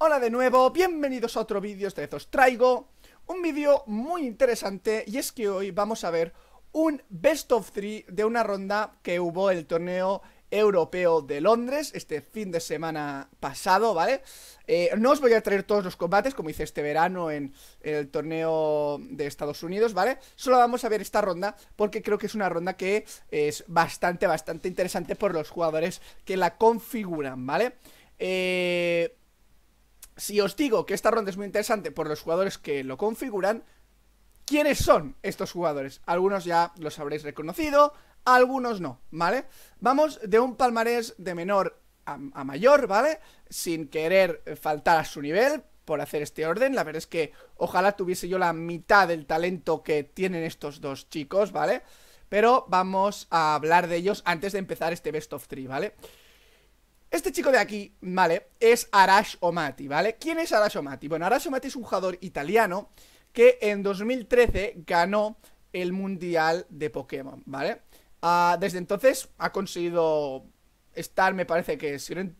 Hola de nuevo, bienvenidos a otro vídeo, esta vez os traigo un vídeo muy interesante y es que hoy vamos a ver un best of three de una ronda que hubo el torneo europeo de Londres este fin de semana pasado, ¿vale? Eh, no os voy a traer todos los combates como hice este verano en, en, el torneo de Estados Unidos, ¿vale? Solo vamos a ver esta ronda porque creo que es una ronda que es bastante, bastante interesante por los jugadores que la configuran, ¿vale? Eh si os digo que esta ronda es muy interesante por los jugadores que lo configuran, ¿quiénes son estos jugadores? Algunos ya los habréis reconocido, algunos no, ¿vale? Vamos de un palmarés de menor a, mayor, ¿vale? Sin querer faltar a su nivel por hacer este orden, la verdad es que ojalá tuviese yo la mitad del talento que tienen estos dos chicos, ¿vale? Pero vamos a hablar de ellos antes de empezar este Best of Three, ¿vale? vale este chico de aquí, ¿vale? Es Arash Omati, ¿vale? ¿Quién es Arash Omati? Bueno, Arash Omati es un jugador italiano que en 2013 ganó el Mundial de Pokémon, ¿vale? Ah, desde entonces ha conseguido estar, me parece que en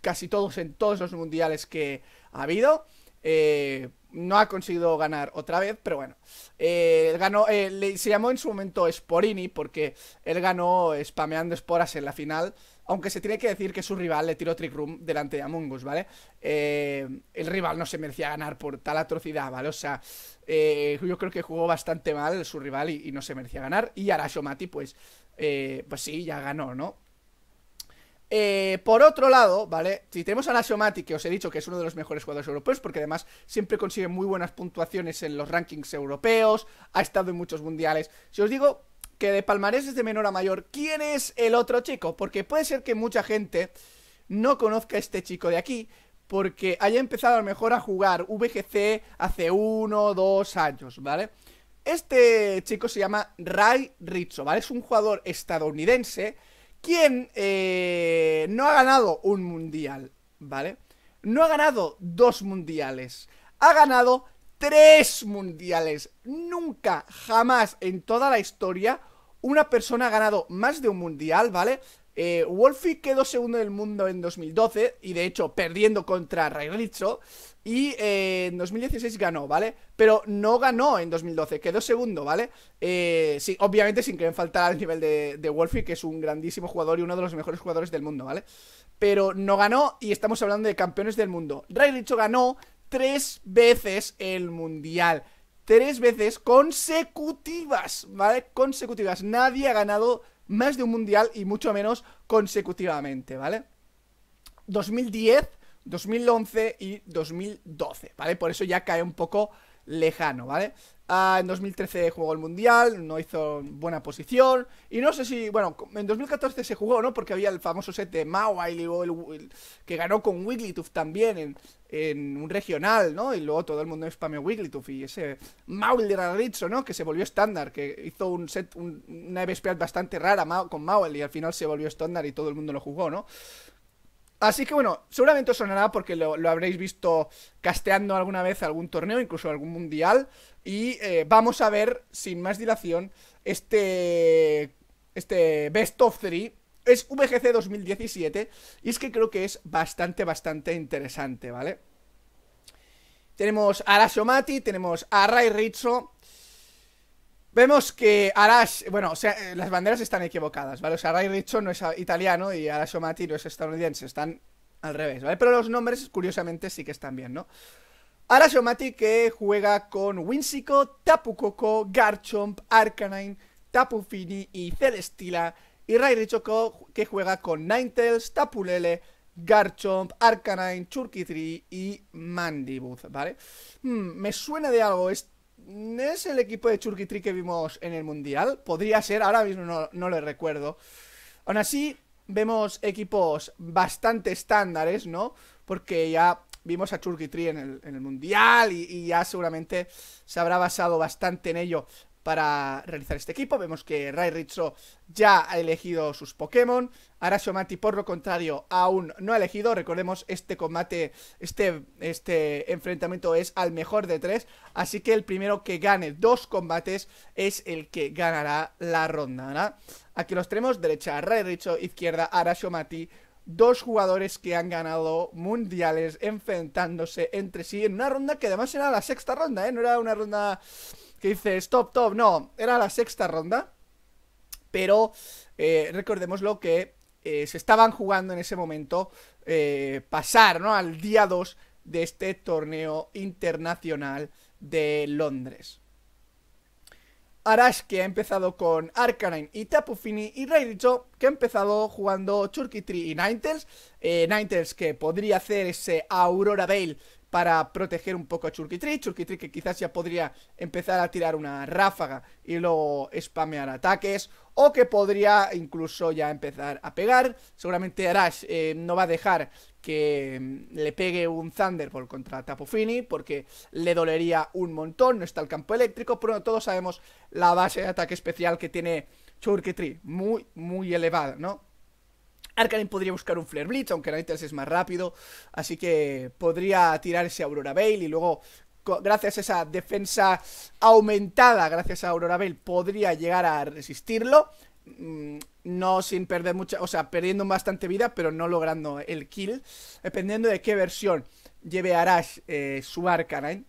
casi todos en todos los mundiales que ha habido. Eh, no ha conseguido ganar otra vez, pero bueno. Eh, ganó, eh, se llamó en su momento Sporini porque él ganó spameando esporas en la final. Aunque se tiene que decir que su rival le tiró Trick Room delante de Among Us, ¿vale? Eh, el rival no se merecía ganar por tal atrocidad, ¿vale? O sea, eh, yo creo que jugó bastante mal su rival y, no se merecía ganar. Y Arashomati, pues, eh, pues sí, ya ganó, ¿no? por otro lado, ¿vale? Si tenemos a Arashomati, que os he dicho que es uno de los mejores jugadores europeos, porque además siempre consigue muy buenas puntuaciones en los rankings europeos, ha estado en muchos mundiales. Si os digo que de palmarés es de menor a mayor, ¿quién es el otro chico? Porque puede ser que mucha gente no conozca a este chico de aquí, porque haya empezado a lo mejor a jugar VGC hace uno, dos años, ¿vale? Este chico se llama Ray Richo ¿vale? Es un jugador estadounidense quien eh, no ha ganado un mundial, ¿vale? No ha ganado dos mundiales, ha ganado tres mundiales. Nunca, jamás en toda la historia una persona ha ganado más de un mundial, ¿vale? Eh, Wolfie quedó segundo del mundo en 2012 y de hecho perdiendo contra Ray Rizzo y eh, en 2016 ganó, ¿vale? Pero no ganó en 2012, quedó segundo, ¿vale? Eh, obviamente sin que faltar al nivel de, de Wolfie, que es un grandísimo jugador y uno de los mejores jugadores del mundo, ¿vale? Pero no ganó y estamos hablando de campeones del mundo. Ray Rizzo ganó, tres veces el Mundial. Tres veces consecutivas, ¿vale? Consecutivas. Nadie ha ganado más de un Mundial y mucho menos consecutivamente, ¿vale? 2010, 2011 y 2012, ¿vale? Por eso ya cae un poco lejano, ¿vale? Ah, en 2013 jugó el Mundial, no hizo buena posición. Y no sé si, bueno, en 2014 se jugó, ¿no? Porque había el famoso set de Maui, que ganó con Wigglytuff también en, un regional, ¿no? Y luego todo el mundo spameó Wigglytuff y ese Maui de Raditz, ¿no? Que se volvió estándar, que hizo un set, una EV bastante rara con Maui y al final se volvió estándar y todo el mundo lo jugó, ¿no? Así que bueno, seguramente os sonará porque lo, habréis visto casteando alguna vez algún torneo, incluso algún mundial. Y eh, vamos a ver, sin más dilación, este, este Best of Three. es VGC 2017 y es que creo que es bastante, bastante interesante, ¿vale? Tenemos Arashomati, tenemos Array Rizzo. Vemos que Arash, bueno, o sea, eh, las banderas están equivocadas, ¿vale? O sea, Rai Rizzo no es italiano y Arashomati no es estadounidense, están al revés, ¿vale? Pero los nombres, curiosamente, sí que están bien, ¿no? Arashomati que juega con Winsico, Tapu Koko, Garchomp, Arcanine, Tapu Fini y Celestila. Y Rairichoko que juega con Ninetales, Tapulele, Garchomp, Arcanine, Churkitri y Mandibuzz, ¿vale? Hmm, me suena de algo, es, es el equipo de Churkitri que vimos en el Mundial, podría ser, ahora mismo no, no lo recuerdo. Aún así, vemos equipos bastante estándares, ¿no? Porque ya vimos a Churkitri en el, en el Mundial y, ya seguramente se habrá basado bastante en ello para realizar este equipo. Vemos que Ray ya ha elegido sus Pokémon. Arashomati, por lo contrario, aún no ha elegido. Recordemos, este combate, este, este enfrentamiento es al mejor de tres. Así que el primero que gane dos combates es el que ganará la ronda. Aquí los tenemos, derecha Ray izquierda Arashomati dos jugadores que han ganado mundiales enfrentándose entre sí en una ronda que además era la sexta ronda, ¿eh? No era una ronda que dices stop top, no, era la sexta ronda. Pero eh, recordemos lo que eh, se estaban jugando en ese momento eh, pasar al día 2 de este torneo internacional de Londres. Arash, que ha empezado con Arcanine y Tapu Fini, y Raidicho, que ha empezado jugando Churky Tree y Ninetales. Eh, Ninetales, que podría hacer ese Aurora Veil para proteger un poco a Churkitri. Churkitri que quizás ya podría empezar a tirar una ráfaga y luego spamear ataques. O que podría incluso ya empezar a pegar. Seguramente Arash eh, no va a dejar que mm, le pegue un Thunderbolt contra Tapu Fini porque le dolería un montón, no está el campo eléctrico, pero todos sabemos la base de ataque especial que tiene Churkitri, muy, muy elevada, ¿no? Arcanine podría buscar un Flare Blitz, aunque Nanitas es más rápido. Así que podría tirarse ese Aurora Veil y luego, gracias a esa defensa aumentada, gracias a Aurora Veil, podría llegar a resistirlo. Mm, no sin perder mucha, o sea, perdiendo bastante vida, pero no logrando el kill. Dependiendo de qué versión lleve Arash eh, su Arcanine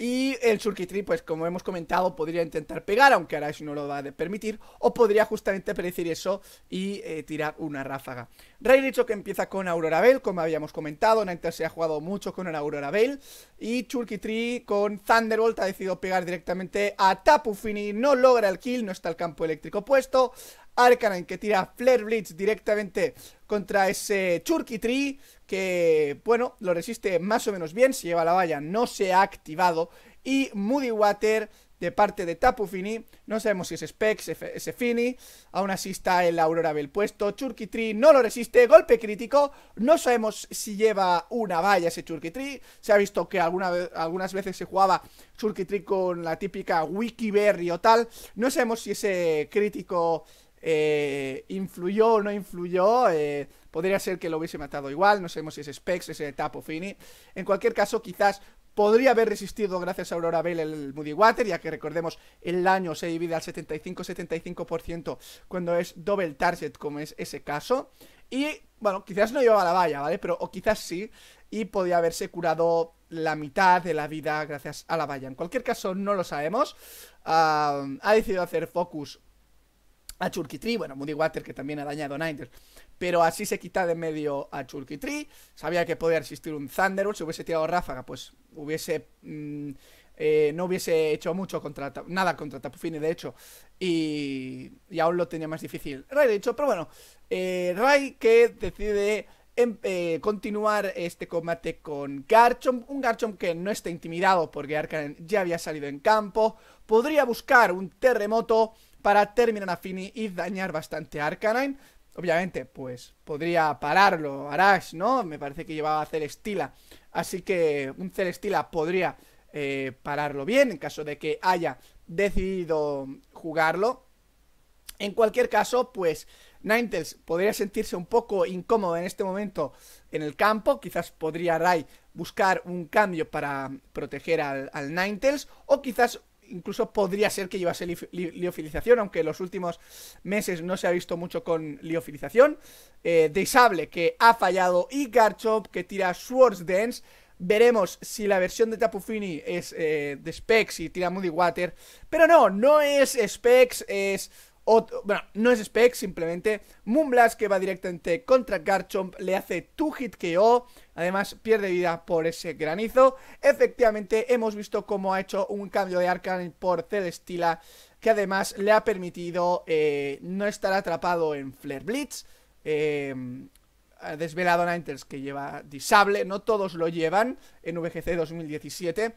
y el Chulkitree, pues como hemos comentado, podría intentar pegar, aunque Arash no lo va a permitir, o podría justamente predecir eso y eh, tirar una ráfaga. dicho que empieza con Aurora Bell, como habíamos comentado, Nantes se ha jugado mucho con Aurora Bell, y Churkitri con Thunderbolt ha decidido pegar directamente a Tapu Fini, no logra el kill, no está el campo eléctrico puesto, Arcanine que tira Flare Blitz directamente contra ese Churky Tree que, bueno, lo resiste más o menos bien, Si lleva la valla, no se ha activado y Moody Water de parte de Tapu Fini, no sabemos si es Specs, ese Fini, aún así está el Aurora Bell puesto, Churky Tree no lo resiste, golpe crítico, no sabemos si lleva una valla ese Churky Tree, se ha visto que alguna algunas veces se jugaba Churky Tree con la típica Wikiberry o tal, no sabemos si ese crítico eh, influyó o no influyó. Eh, podría ser que lo hubiese matado igual, no sabemos si es Specs, es Tapo Fini. En cualquier caso, quizás podría haber resistido gracias a Aurora Bell el Moody Water, ya que recordemos el daño se divide al 75-75% cuando es double target, como es ese caso. Y bueno, quizás no llevaba la valla, ¿vale? Pero, o quizás sí, y podría haberse curado la mitad de la vida gracias a la valla. En cualquier caso, no lo sabemos. Ah, ha decidido hacer focus a Tree, bueno, Moody Water que también ha dañado a Niners, pero así se quita de medio a Tree sabía que podía resistir un Thunderbolt, si hubiese tirado Ráfaga, pues hubiese... Mm, eh, no hubiese hecho mucho contra nada contra Tapufini, de hecho, y, y aún lo tenía más difícil. Ray, de hecho, pero bueno, eh, Ray que decide em, eh, continuar este combate con Garchomp, un Garchomp que no está intimidado porque Arcanen ya había salido en campo, podría buscar un terremoto para terminar a Fini y dañar bastante a Arcanine. Obviamente, pues podría pararlo Arash, ¿no? Me parece que llevaba a Celestila. Así que un Celestila podría eh, pararlo bien en caso de que haya decidido jugarlo. En cualquier caso, pues Ninetales podría sentirse un poco incómodo en este momento en el campo. Quizás podría Rai buscar un cambio para proteger al, al Ninetales. O quizás incluso podría ser que llevase liofilización, aunque en los últimos meses no se ha visto mucho con liofilización. Eh, Deisable, que ha fallado, y Garchomp, que tira Swords Dance. Veremos si la versión de Tapu Fini es eh, de Specs y tira Moody Water. Pero no, no es Specs, es bueno, no es spec, simplemente Moonblast que va directamente contra Garchomp, le hace tu hit KO, además pierde vida por ese granizo. Efectivamente, hemos visto cómo ha hecho un cambio de arcane por Celestila, que además le ha permitido eh, no estar atrapado en Flare Blitz. Em, ha desvelado Niners que lleva Disable, no todos lo llevan en VGC 2017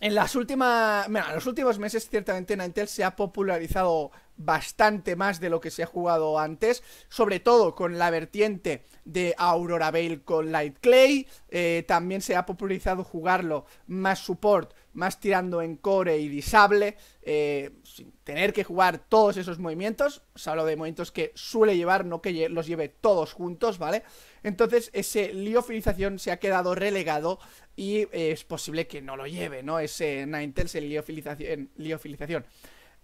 en las últimas, en los últimos meses ciertamente Nintel se ha popularizado bastante más de lo que se ha jugado antes, sobre todo con la vertiente de Aurora Veil con Light Clay, eh, también se ha popularizado jugarlo más support más tirando en core y disable, eh, sin tener que jugar todos esos movimientos. Os hablo de movimientos que suele llevar, no que los lleve todos juntos, ¿vale? Entonces, ese liofilización se ha quedado relegado y eh, es posible que no lo lleve, ¿no? Ese Ninetales liofilización.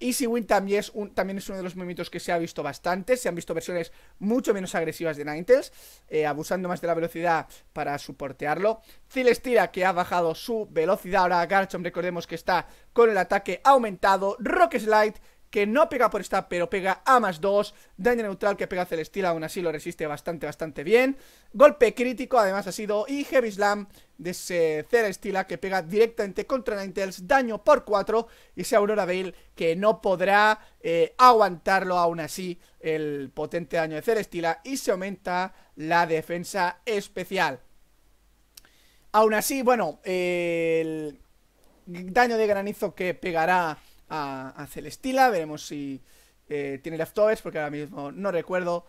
Easy Win también es, también es uno de los movimientos que se ha visto bastante. Se han visto versiones mucho menos agresivas de Ninetales, eh, abusando más de la velocidad para soportearlo. Celestira que ha bajado su velocidad. Ahora Garchomp recordemos que está con el ataque aumentado. Rock Slide que no pega por esta, pero pega a más 2. Daño neutral que pega Celestila. aún así lo resiste bastante, bastante bien. Golpe crítico, además ha sido. Y Heavy Slam de ese Celestila que pega directamente contra Ninetales. Daño por 4. Y ese Aurora Veil que no podrá eh, aguantarlo aún así el potente daño de Celestila. Y se aumenta la defensa especial. Aún así, bueno, el daño de granizo que pegará a, Celestila. Veremos si eh, tiene leftovers, porque ahora mismo no recuerdo.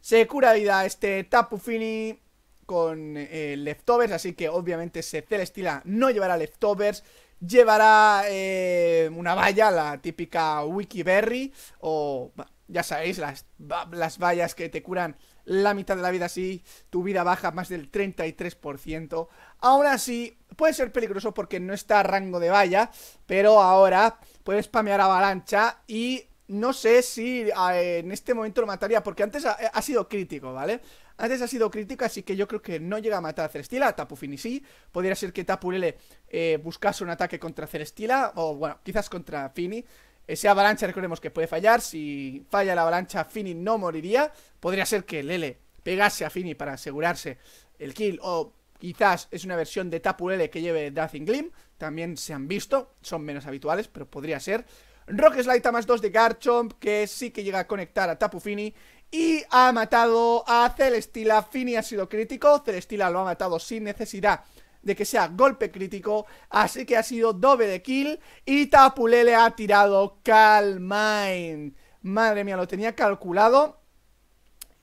Se cura vida este Tapu Fini con eh, leftovers, así que obviamente se Celestila no llevará leftovers. Llevará eh, una valla, la típica Wikiberry, o ya sabéis, las, las vallas que te curan la mitad de la vida sí, tu vida baja más del 33%. Aún así, puede ser peligroso porque no está a rango de valla, pero ahora puedes spamear avalancha y no sé si ah, en este momento lo mataría, porque antes ha, sido crítico, ¿vale? Antes ha sido crítico, así que yo creo que no llega a matar a Celestila, Tapu Fini sí, podría ser que Tapu eh, buscase un ataque contra Celestila, o bueno, quizás contra Fini, ese avalancha, recordemos que puede fallar. Si falla la avalancha, Fini no moriría. Podría ser que Lele pegase a Fini para asegurarse el kill. O quizás es una versión de Tapu Lele que lleve in Glim. También se han visto. Son menos habituales, pero podría ser. Rock Slide más 2 de Garchomp, que sí que llega a conectar a Tapu Fini. Y ha matado a Celestila. Fini ha sido crítico. Celestila lo ha matado sin necesidad de que sea golpe crítico, así que ha sido doble de kill y Tapulele ha tirado ...Calmain... Madre mía, lo tenía calculado.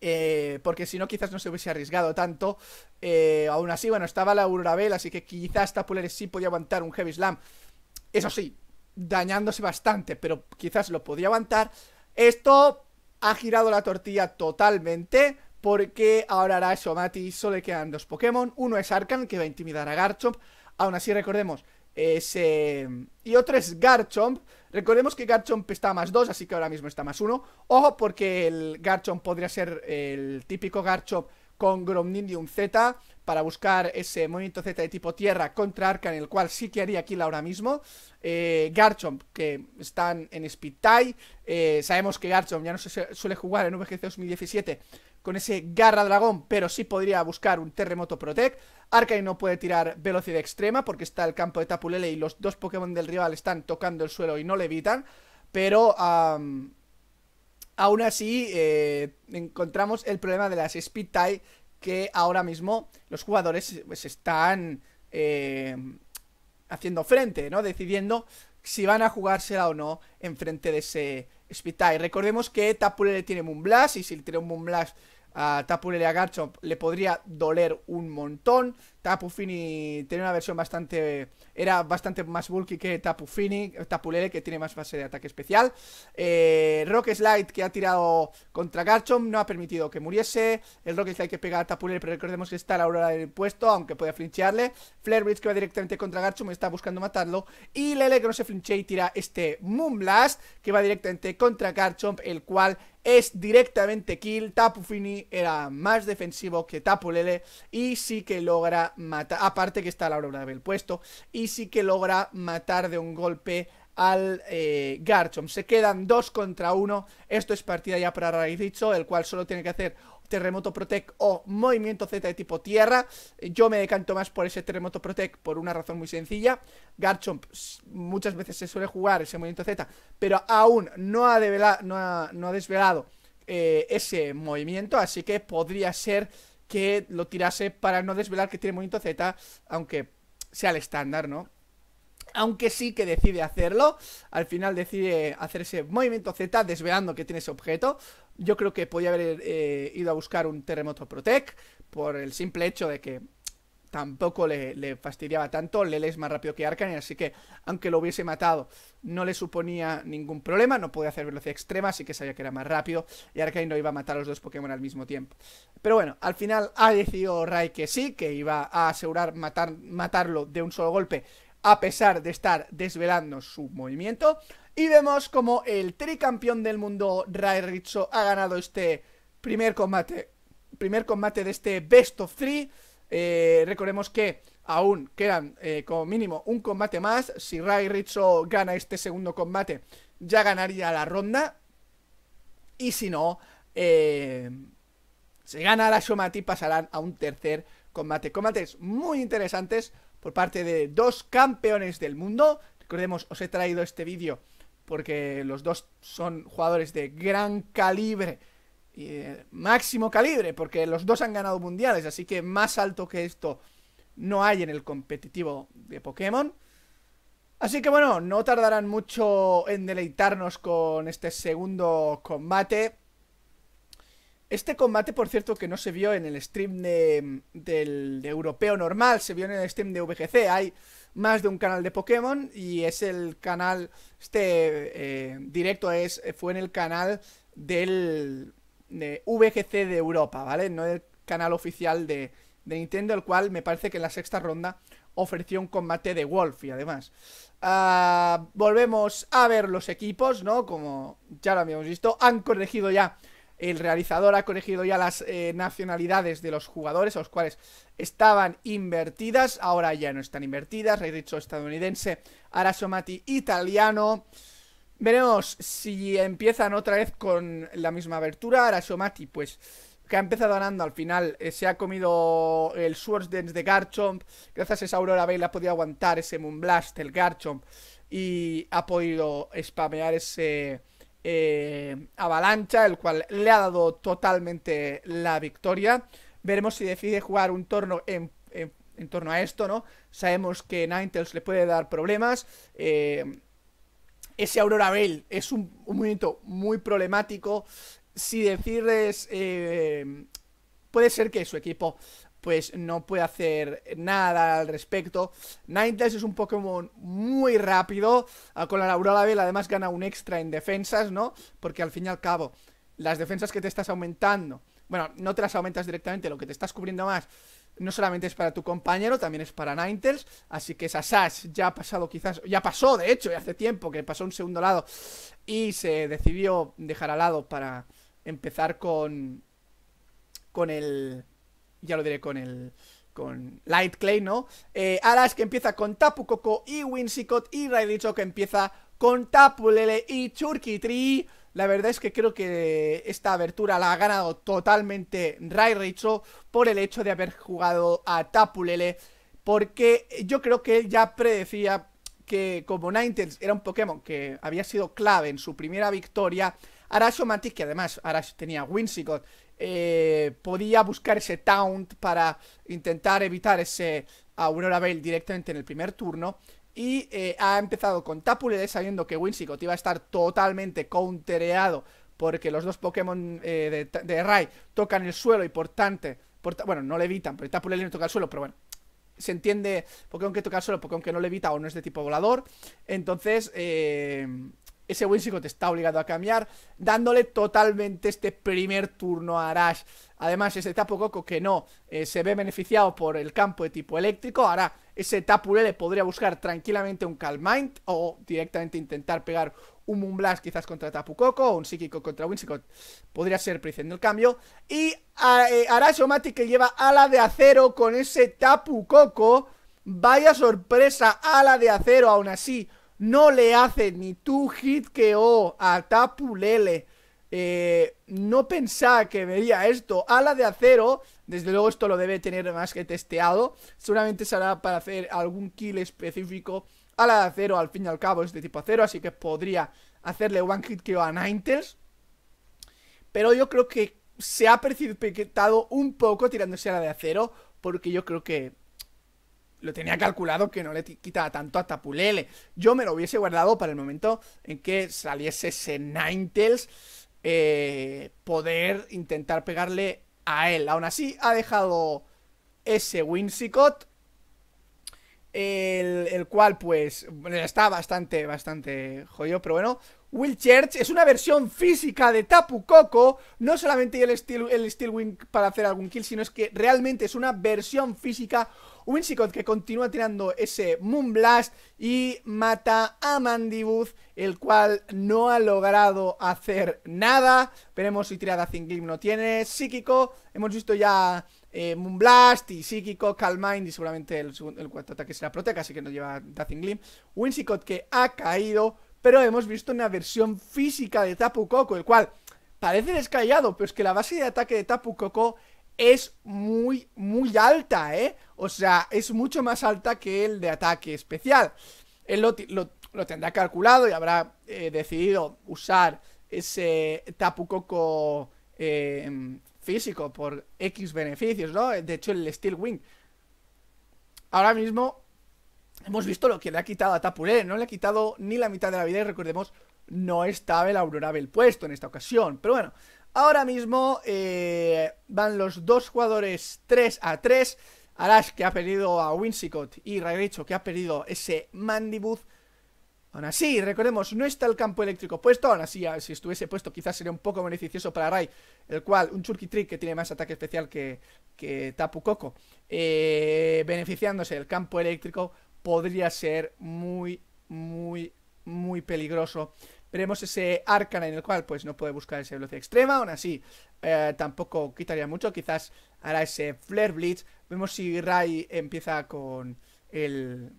Eh, porque si no quizás no se hubiese arriesgado tanto eh, Aún así, bueno, estaba la Aurora Así que quizás Tapulele sí podía aguantar un Heavy Slam Eso sí, dañándose bastante Pero quizás lo podía aguantar Esto ha girado la tortilla totalmente porque ahora eso Mati solo le quedan dos Pokémon. Uno es Arcan, que va a intimidar a Garchomp. Aún así, recordemos, ese... Eh, y otro es Garchomp. Recordemos que Garchomp está más 2, así que ahora mismo está más uno. Ojo, porque el Garchomp podría ser el típico Garchomp con Gromnindium Z para buscar ese movimiento Z de tipo tierra contra Arcan, el cual sí que haría kill ahora mismo. Eh, Garchomp, que están en Speed Tie. Eh, sabemos que Garchomp ya no se suele jugar en VGC 2017 con ese Garra Dragón, pero sí podría buscar un Terremoto Protect. Arcane no puede tirar velocidad extrema porque está el campo de Tapulele y los dos Pokémon del rival están tocando el suelo y no le evitan. Pero aún así eh, encontramos el problema de las Speed Tie que ahora mismo los jugadores pues, están eh, haciendo frente, ¿no? Decidiendo si van a jugársela o no enfrente de ese Speed Tie. Recordemos que Tapulele tiene Moonblast y si tiene un Moonblast a Tapurele a Garchomp le podría doler un montón. Tapu Fini tenía una versión bastante... Era bastante más bulky que Tapu Fini, Tapu Lele, que tiene más base de ataque especial. Eh, Rock Slide, que ha tirado contra Garchomp, no ha permitido que muriese. El Rock Slide que pega a Tapu Lele, pero recordemos que está a la hora del puesto, aunque puede flinchearle. Flare Blitz, que va directamente contra Garchomp, está buscando matarlo. Y Lele, que no se flinchea y tira este Moonblast, que va directamente contra Garchomp, el cual es directamente kill. Tapu Fini era más defensivo que Tapu Lele y sí que logra aparte que está la vez el puesto, y sí que logra matar de un golpe al eh, Garchomp. Se quedan 2 contra 1. Esto es partida ya para dicho el cual solo tiene que hacer Terremoto Protect o Movimiento Z de tipo Tierra. Yo me decanto más por ese Terremoto Protect por una razón muy sencilla. Garchomp muchas veces se suele jugar ese Movimiento Z, pero aún no ha, desvelado eh, ese movimiento, así que podría ser que lo tirase para no desvelar que tiene movimiento Z, aunque sea el estándar, ¿no? Aunque sí que decide hacerlo, al final decide hacer ese movimiento Z desvelando que tiene ese objeto. Yo creo que podía haber eh, ido a buscar un terremoto Protect por el simple hecho de que tampoco le, fastidiaba tanto. Lele es más rápido que Arcane, así que aunque lo hubiese matado, no le suponía ningún problema. No podía hacer velocidad extrema, así que sabía que era más rápido. Y Arcane no iba a matar a los dos Pokémon al mismo tiempo. Pero bueno, al final ha decidido Rai que sí, que iba a asegurar matar, matarlo de un solo golpe, a pesar de estar desvelando su movimiento. Y vemos como el tricampeón del mundo, Rai Rizzo, ha ganado este primer combate. Primer combate de este Best of Three eh, recordemos que aún quedan eh, como mínimo un combate más. Si Rai Rizzo gana este segundo combate, ya ganaría la ronda. Y si no, se eh, si gana la Shomati, pasarán a un tercer combate. Combates muy interesantes por parte de dos campeones del mundo. Recordemos, os he traído este vídeo porque los dos son jugadores de gran calibre eh, máximo calibre, porque los dos han ganado mundiales, así que más alto que esto no hay en el competitivo de Pokémon. Así que bueno, no tardarán mucho en deleitarnos con este segundo combate. Este combate, por cierto, que no se vio en el stream de, del europeo normal, se vio en el stream de VGC. Hay más de un canal de Pokémon y es el canal, este eh, directo es, fue en el canal del de VGC de Europa, ¿vale? No del canal oficial de, Nintendo, el cual me parece que en la sexta ronda ofreció un combate de Wolf Y además. Ah, volvemos a ver los equipos, ¿no? Como ya lo habíamos visto, han corregido ya, el realizador ha corregido ya las eh, nacionalidades de los jugadores, a los cuales estaban invertidas, ahora ya no están invertidas, Hay dicho estadounidense, Arasomati italiano... Veremos si empiezan otra vez con la misma abertura. Arashomati, pues, que ha empezado ganando al final, eh, se ha comido el Swords Dance de Garchomp. Gracias a esa Aurora Veil ha podido aguantar ese Moonblast el Garchomp y ha podido spamear ese eh, Avalancha, el cual le ha dado totalmente la victoria. Veremos si decide jugar un torno en, en torno a esto, ¿no? Sabemos que Ninetales le puede dar problemas. Eh ese Aurora Bell es un, movimiento muy problemático. Si decirles, eh, puede ser que su equipo pues no puede hacer nada al respecto. Ninetales es un Pokémon muy rápido. Ah, con la Aurora Bell además gana un extra en defensas, ¿no? Porque al fin y al cabo, las defensas que te estás aumentando, bueno, no te las aumentas directamente, lo que te estás cubriendo más no solamente es para tu compañero, también es para Ninetales. Así que esa Sash ya ha pasado quizás, ya pasó de hecho, hace tiempo que pasó un segundo lado y se decidió dejar al lado para empezar con con el ya lo diré con el con Light Clay, ¿no? Eh, Arash que empieza con Tapu Coco y Winsicott y Raidicho, que empieza con Tapu y Churki Tree. La verdad es que creo que esta abertura la ha ganado totalmente Rai por el hecho de haber jugado a Tapulele. Porque yo creo que él ya predecía que como Ninetales era un Pokémon que había sido clave en su primera victoria, Matiz que además Arash tenía Winsicott, eh, podía buscar ese Taunt para intentar evitar ese Aurora Veil directamente en el primer turno. Y eh, ha empezado con Tapu sabiendo que Winsicott iba a estar totalmente countereado porque los dos Pokémon eh, de, Ray Rai tocan el suelo y por tanto, bueno, no le evitan pero Tapu Lele no toca el suelo, pero bueno, se entiende Pokémon que toca el suelo, Pokémon que no le evita o no es de tipo volador. Entonces, eh, ese Winsicott está obligado a cambiar, dándole totalmente este primer turno a Arash. Además, ese Tapu Coco que no se ve beneficiado por el campo de tipo eléctrico, ahora ese Tapu Lele podría buscar tranquilamente un Calm Mind o directamente intentar pegar un Moonblast quizás contra Tapu Koko o un Psíquico contra Winsicott. Podría ser Pricen el cambio. Y ah, eh, Arashomati que lleva ala de acero con ese Tapu Koko. Vaya sorpresa, ala de acero aún así. No le hace ni tu hit que o a Tapu Lele. Eh, no pensaba que vería esto. Ala de acero desde luego esto lo debe tener más que testeado. Seguramente será para hacer algún kill específico a la de acero. Al fin y al cabo es de tipo acero, así que podría hacerle one hit kill a Ninetales. Pero yo creo que se ha precipitado un poco tirándose a la de acero. Porque yo creo que lo tenía calculado que no le quitaba tanto a Tapulele. Yo me lo hubiese guardado para el momento en que saliese ese Ninetales. Eh, poder intentar pegarle a él. Aún así, ha dejado ese Winsicott. El, cual, pues, está bastante, bastante jodido, pero bueno. Will Church es una versión física de Tapu Koko, No solamente el Steel, el Steel Wing para hacer algún kill, sino es que realmente es una versión física Winsicott, que continúa tirando ese Moonblast y mata a Mandibuz, el cual no ha logrado hacer nada. Veremos si tirada Zinglim no tiene. Psíquico, hemos visto ya eh, Moonblast y Psíquico, Mind y seguramente el, cuarto ataque será Proteca, así que no lleva Dazing Glim. Winsicott, que ha caído, pero hemos visto una versión física de Tapu Koko, el cual parece descallado, pero es que la base de ataque de Tapu Koko es muy, muy alta, ¿eh? O sea, es mucho más alta que el de ataque especial. Él lo, tendrá calculado y habrá eh, decidido usar ese Tapu coco em, físico por X beneficios, ¿no? De hecho, el Steel Wing. Ahora mismo hemos visto lo que le ha quitado a Tapule. No le ha quitado ni la mitad de la vida y recordemos, no estaba el Aurora Bell puesto en esta ocasión. Pero bueno, ahora mismo eh, van los dos jugadores 3 a 3. Arash que ha perdido a Winsicott y Rairecho que ha perdido ese Mandibuzz. Aún así, recordemos, no está el campo eléctrico puesto, aún así, si estuviese puesto quizás sería un poco beneficioso para Rai, el cual, un Churky Trick que tiene más ataque especial que, Tapu Coco, eh, beneficiándose del campo eléctrico, podría ser muy, muy, muy peligroso veremos ese Arcana en el cual pues no puede buscar esa velocidad extrema, aún así eh, tampoco quitaría mucho, quizás hará ese Flare Blitz, vemos si Rai empieza con el,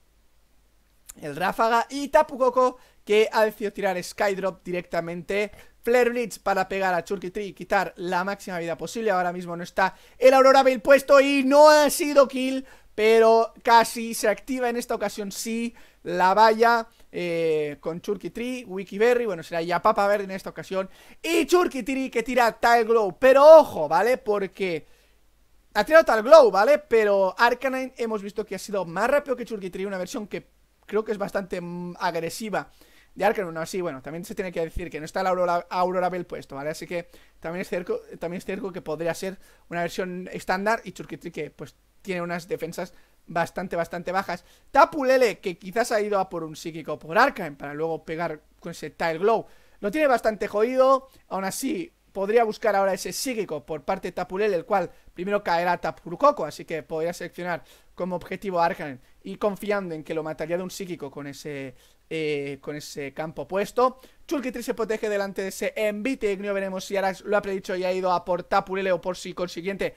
el Ráfaga y Tapu Koko que ha decidido tirar Skydrop directamente Flare Blitz para pegar a Churky Tree y quitar la máxima vida posible. Ahora mismo no está el Aurora Veil puesto y no ha sido kill, pero casi se activa en esta ocasión sí. La Valla, eh, con Churky Tree, Wikiberry, bueno, será ya Papa Verde en esta ocasión, y Churky Tree que tira Tal Glow, pero ojo, ¿vale? Porque ha tirado Tal Glow, ¿vale? Pero Arcanine hemos visto que ha sido más rápido que Churky Tree, una versión que creo que es bastante mm, agresiva de Arcanine, no, así, bueno, también se tiene que decir que no está la Aurora, Bell puesto, ¿vale? Así que también es, cerco también es cierto que podría ser una versión estándar y Churkitri que pues tiene unas defensas bastante, bastante bajas. Tapulele, que quizás ha ido a por un psíquico por Arkham para luego pegar con ese Tile Glow. Lo tiene bastante jodido, aún así podría buscar ahora ese psíquico por parte de Tapulele, el cual primero caerá Tapurcoco, así que podría seleccionar como objetivo Arkham y confiando en que lo mataría de un psíquico con ese eh, con ese campo puesto. Chulkitri se protege delante de ese Envite. no veremos si Arax lo ha predicho y ha ido a por Tapulele o por si consiguiente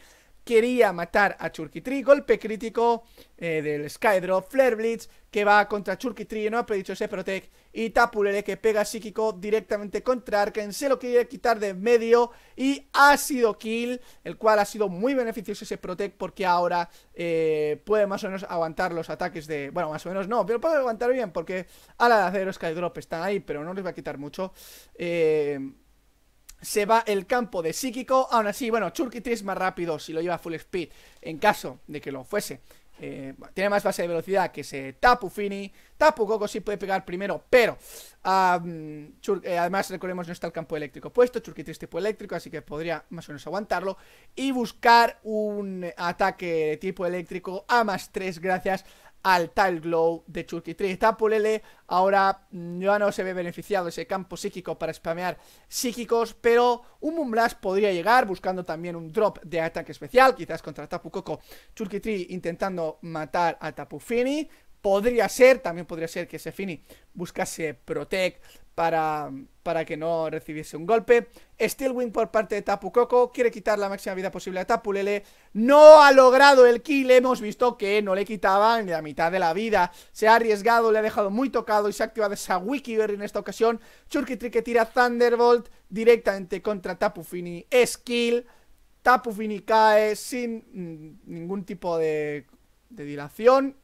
quería matar a Churkitri. Golpe crítico eh, del Skydrop. Flare Blitz que va contra Churkitri. No ha predicho ese Protect. Y Tapulere que pega psíquico directamente contra Arken. Se lo quiere quitar de medio. Y ha sido kill. El cual ha sido muy beneficioso ese Protect. Porque ahora eh, puede más o menos aguantar los ataques de. Bueno, más o menos no. Pero puede aguantar bien. Porque a la de acero Skydrop están ahí. Pero no les va a quitar mucho. Eh se va el campo de psíquico. Aún así, bueno, Churkitri es más rápido si lo lleva a full speed, en caso de que lo fuese. Eh, tiene más base de velocidad que ese Tapu Fini. Tapu Coco sí puede pegar primero, pero eh, además recordemos no está el campo eléctrico puesto. Churkitri es tipo eléctrico, así que podría más o menos aguantarlo. Y buscar un ataque de tipo eléctrico a más 3 gracias al tal glow de churkitri 3. Está Pulele, ahora mm, ya no se ve beneficiado ese campo psíquico para spamear psíquicos, pero un Moonblast podría llegar buscando también un drop de ataque especial, quizás contra Tapu Coco. intentando matar a Tapu Fini. Podría ser, también podría ser que ese Fini buscase Protect para, para que no recibiese un golpe. Steelwing por parte de Tapu Koko... quiere quitar la máxima vida posible a Tapu Lele. No ha logrado el kill, hemos visto que no le quitaba... ni la mitad de la vida. Se ha arriesgado, le ha dejado muy tocado y se ha activado esa Wikiberry en esta ocasión. Churkitri que tira Thunderbolt directamente contra Tapu Fini. Es Tapu Fini cae sin mm, ningún tipo de, dilación.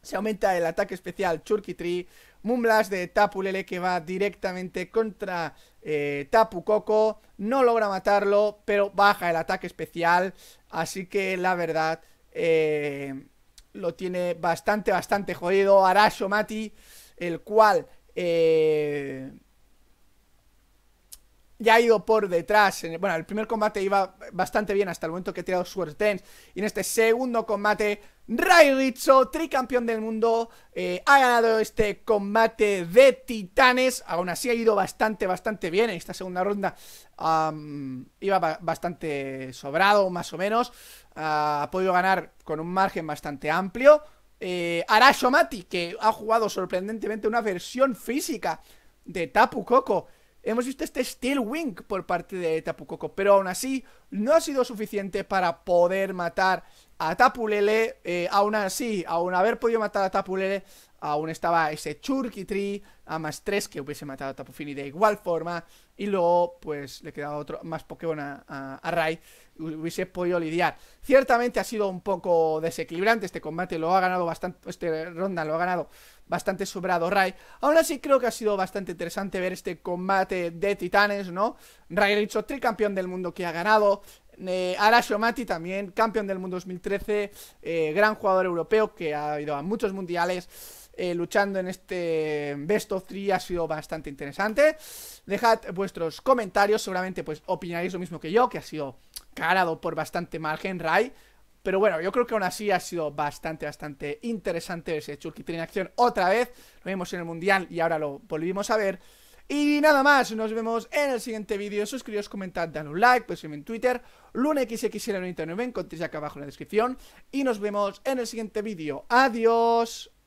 Se aumenta el ataque especial Churkitri... Tree Moonblast de Tapulele que va directamente contra eh, Tapu Coco. No logra matarlo, pero baja el ataque especial. Así que la verdad eh, lo tiene bastante, bastante jodido. Arashomati, el cual... Eh, ya ha ido por detrás. Bueno, el primer combate iba bastante bien hasta el momento que he tirado suerte. Y en este segundo combate, Rai Rizzo, tricampeón del mundo, eh, ha ganado este combate de titanes. Aún así ha ido bastante, bastante bien. En esta segunda ronda iba bastante sobrado, más o menos. Ah, ha podido ganar con un margen bastante amplio. Eh, Arashomati, que ha jugado sorprendentemente una versión física de Tapu Koko hemos visto este Steel Wing por parte de Tapu Koko, pero aún así no ha sido suficiente para poder matar a Tapulele, eh, aún así, aún haber podido matar a Tapulele, aún estaba ese Tree a más 3 que hubiese matado a Fini de igual forma, y luego pues le quedaba otro más Pokémon a Rai hubiese podido lidiar. Ciertamente ha sido un poco desequilibrante este combate, lo ha ganado bastante, este ronda lo ha ganado bastante sobrado Ray. Aún sí creo que ha sido bastante interesante ver este combate de titanes, ¿no? Ray Richo, campeón del mundo que ha ganado, eh, también, campeón del mundo 2013, eh, gran jugador europeo que ha ido a muchos mundiales eh, luchando en este Best of 3 ha sido bastante interesante. Dejad vuestros comentarios, seguramente pues opinaréis lo mismo que yo, que ha sido carado por bastante margen Rai. Pero bueno, yo creo que aún así ha sido bastante, bastante interesante ese Chulkitri en acción otra vez. Lo vimos en el Mundial y ahora lo volvimos a ver. Y nada más, nos vemos en el siguiente vídeo. Suscribíos, comentad, dan un like, pues en Twitter, lunaxxl99, encontréis acá abajo en la descripción. Y nos vemos en el siguiente vídeo. Adiós.